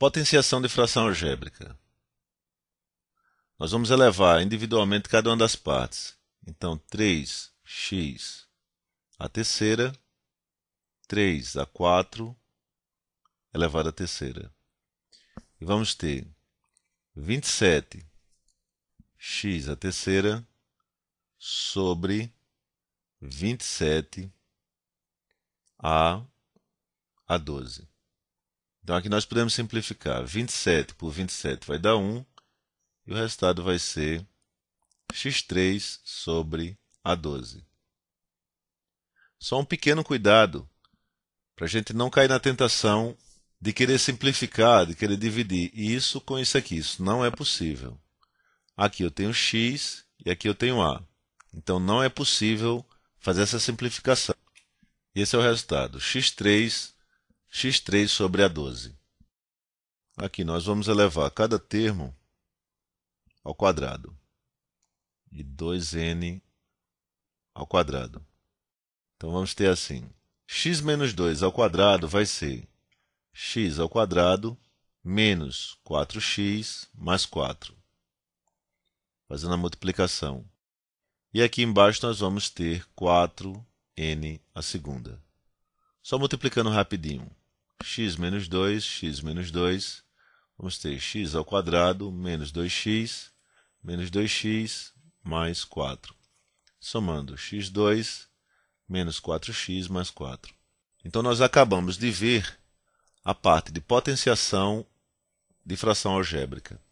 Potenciação de fração algébrica. Nós vamos elevar individualmente cada uma das partes. Então, 3x a terceira, 3 a 4 elevado à terceira. E vamos ter 27x a terceira sobre 27 a a 12. Então aqui nós podemos simplificar. 27 por 27 vai dar 1 e o resultado vai ser x3 sobre A12. Só um pequeno cuidado para a gente não cair na tentação de querer simplificar, de querer dividir isso com isso aqui. Isso não é possível. Aqui eu tenho x e aqui eu tenho a. Então não é possível fazer essa simplificação. E esse é o resultado: x3 x3 sobre a 12. Aqui nós vamos elevar cada termo ao quadrado e 2n ao quadrado. Então vamos ter assim, x menos 2 ao quadrado vai ser x ao quadrado menos 4x mais 4. Fazendo a multiplicação. E aqui embaixo nós vamos ter 4n a segunda. Só multiplicando rapidinho x menos 2, x menos 2, vamos ter x ao quadrado menos 2x, menos 2x, mais 4. Somando x2 menos 4x mais 4. Então, nós acabamos de ver a parte de potenciação de fração algébrica.